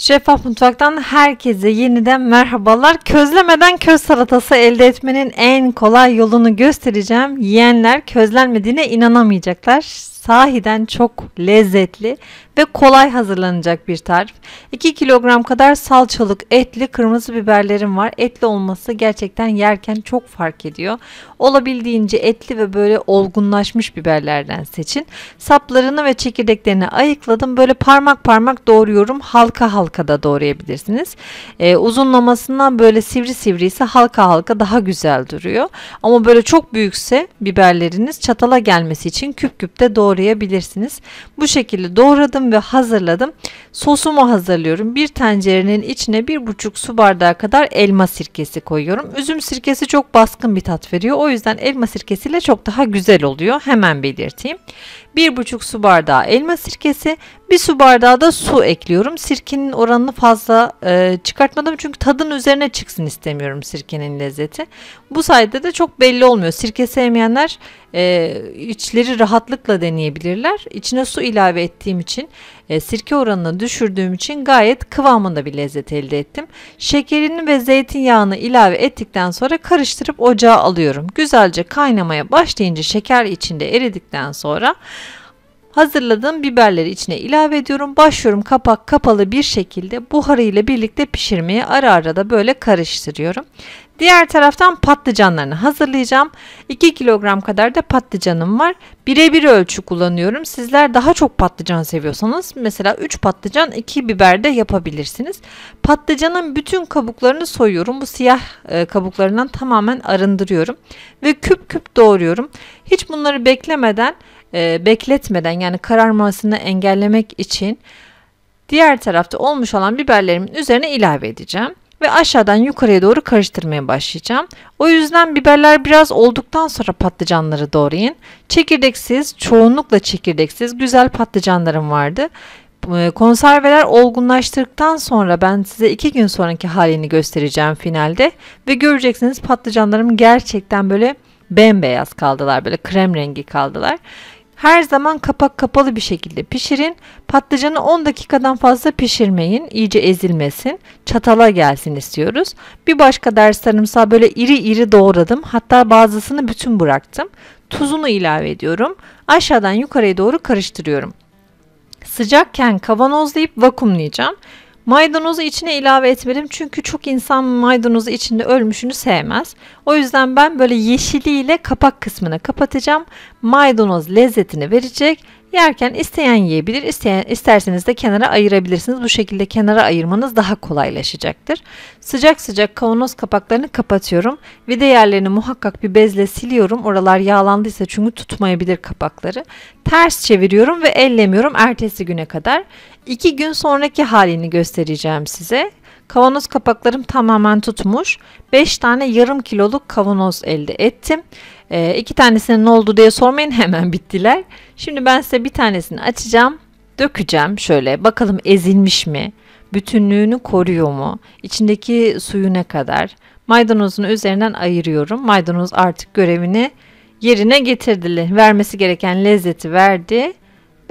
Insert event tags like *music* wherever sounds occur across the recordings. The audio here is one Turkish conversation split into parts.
Şeffaf Mutfak'tan herkese yeniden merhabalar. Közlemeden köz salatası elde etmenin en kolay yolunu göstereceğim. Yiyenler közlenmediğine inanamayacaklar sahiden çok lezzetli ve kolay hazırlanacak bir tarif. 2 kilogram kadar salçalık etli kırmızı biberlerim var. Etli olması gerçekten yerken çok fark ediyor. Olabildiğince etli ve böyle olgunlaşmış biberlerden seçin. Saplarını ve çekirdeklerini ayıkladım. Böyle parmak parmak doğruyorum. Halka halka da doğrayabilirsiniz. Ee, uzunlamasından böyle sivri sivri ise halka halka daha güzel duruyor. Ama böyle çok büyükse biberleriniz çatala gelmesi için küp küp de doğrayabilirsiniz doğrayabilirsiniz. Bu şekilde doğradım ve hazırladım. Sosumu hazırlıyorum. Bir tencerenin içine bir buçuk su bardağı kadar elma sirkesi koyuyorum. Üzüm sirkesi çok baskın bir tat veriyor. O yüzden elma sirkesiyle çok daha güzel oluyor. Hemen belirteyim. 1,5 su bardağı elma sirkesi, 1 su bardağı da su ekliyorum. Sirkenin oranını fazla e, çıkartmadım çünkü tadın üzerine çıksın istemiyorum sirkenin lezzeti. Bu sayede de çok belli olmuyor. Sirke sevmeyenler e, içleri rahatlıkla deneyebilirler. İçine su ilave ettiğim için e, sirke oranını düşürdüğüm için gayet kıvamında bir lezzet elde ettim. Şekerini ve zeytinyağını ilave ettikten sonra karıştırıp ocağa alıyorum. Güzelce kaynamaya başlayınca şeker içinde eridikten sonra Hazırladığım biberleri içine ilave ediyorum. Başlıyorum kapak kapalı bir şekilde buharı ile birlikte pişirmeye ara ara da böyle karıştırıyorum. Diğer taraftan patlıcanlarını hazırlayacağım. 2 kilogram kadar da patlıcanım var. Birebir ölçü kullanıyorum. Sizler daha çok patlıcan seviyorsanız mesela 3 patlıcan 2 biber de yapabilirsiniz. Patlıcanın bütün kabuklarını soyuyorum. Bu siyah e, kabuklarından tamamen arındırıyorum. Ve küp küp doğruyorum. Hiç bunları beklemeden e, bekletmeden yani kararmasını engellemek için diğer tarafta olmuş olan biberlerimin üzerine ilave edeceğim ve aşağıdan yukarıya doğru karıştırmaya başlayacağım. O yüzden biberler biraz olduktan sonra patlıcanları doğrayın. Çekirdeksiz, çoğunlukla çekirdeksiz güzel patlıcanlarım vardı. E, konserveler olgunlaştıktan sonra ben size iki gün sonraki halini göstereceğim finalde ve göreceksiniz patlıcanlarım gerçekten böyle bembeyaz kaldılar böyle krem rengi kaldılar. Her zaman kapak kapalı bir şekilde pişirin. Patlıcanı 10 dakikadan fazla pişirmeyin. İyice ezilmesin. Çatala gelsin istiyoruz. Bir başka ders sarımsağı böyle iri iri doğradım. Hatta bazısını bütün bıraktım. Tuzunu ilave ediyorum. Aşağıdan yukarıya doğru karıştırıyorum. Sıcakken kavanozlayıp vakumlayacağım. Maydanozu içine ilave etmedim çünkü çok insan maydanozu içinde ölmüşünü sevmez. O yüzden ben böyle yeşiliyle kapak kısmını kapatacağım. Maydanoz lezzetini verecek Yerken isteyen yiyebilir, isteyen, isterseniz de kenara ayırabilirsiniz. Bu şekilde kenara ayırmanız daha kolaylaşacaktır. Sıcak sıcak kavanoz kapaklarını kapatıyorum. Vide yerlerini muhakkak bir bezle siliyorum. Oralar yağlandıysa çünkü tutmayabilir kapakları. Ters çeviriyorum ve ellemiyorum ertesi güne kadar. İki gün sonraki halini göstereceğim size. Kavanoz kapaklarım tamamen tutmuş. 5 tane yarım kiloluk kavanoz elde ettim. E, tanesinin ne oldu diye sormayın *laughs* hemen bittiler. Şimdi ben size bir tanesini açacağım. Dökeceğim şöyle bakalım ezilmiş mi? Bütünlüğünü koruyor mu? İçindeki suyu ne kadar? Maydanozunu üzerinden ayırıyorum. Maydanoz artık görevini yerine getirdi. Vermesi gereken lezzeti verdi.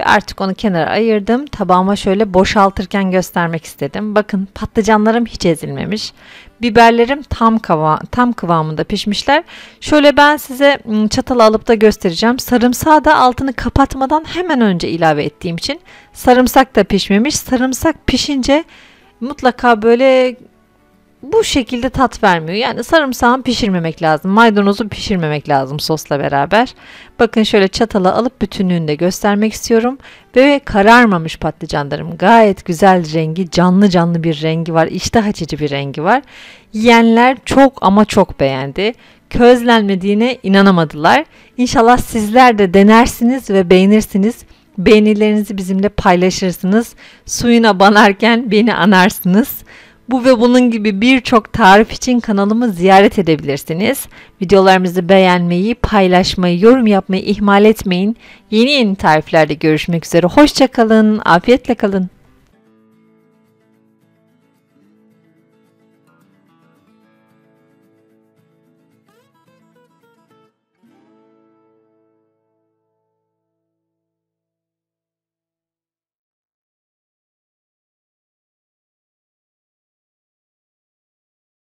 Ve artık onu kenara ayırdım. Tabağıma şöyle boşaltırken göstermek istedim. Bakın patlıcanlarım hiç ezilmemiş. Biberlerim tam, kava, tam kıvamında pişmişler. Şöyle ben size ıı, çatal alıp da göstereceğim. Sarımsağı da altını kapatmadan hemen önce ilave ettiğim için sarımsak da pişmemiş. Sarımsak pişince mutlaka böyle bu şekilde tat vermiyor. Yani sarımsağın pişirmemek lazım. Maydanozu pişirmemek lazım sosla beraber. Bakın şöyle çatala alıp bütünlüğünü de göstermek istiyorum. Ve kararmamış patlıcanlarım. Gayet güzel rengi, canlı canlı bir rengi var. İştah açıcı bir rengi var. Yiyenler çok ama çok beğendi. Közlenmediğine inanamadılar. İnşallah sizler de denersiniz ve beğenirsiniz. Beğenilerinizi bizimle paylaşırsınız. Suyuna banarken beni anarsınız. Bu ve bunun gibi birçok tarif için kanalımı ziyaret edebilirsiniz. Videolarımızı beğenmeyi, paylaşmayı, yorum yapmayı ihmal etmeyin. Yeni yeni tariflerde görüşmek üzere. Hoşçakalın, afiyetle kalın.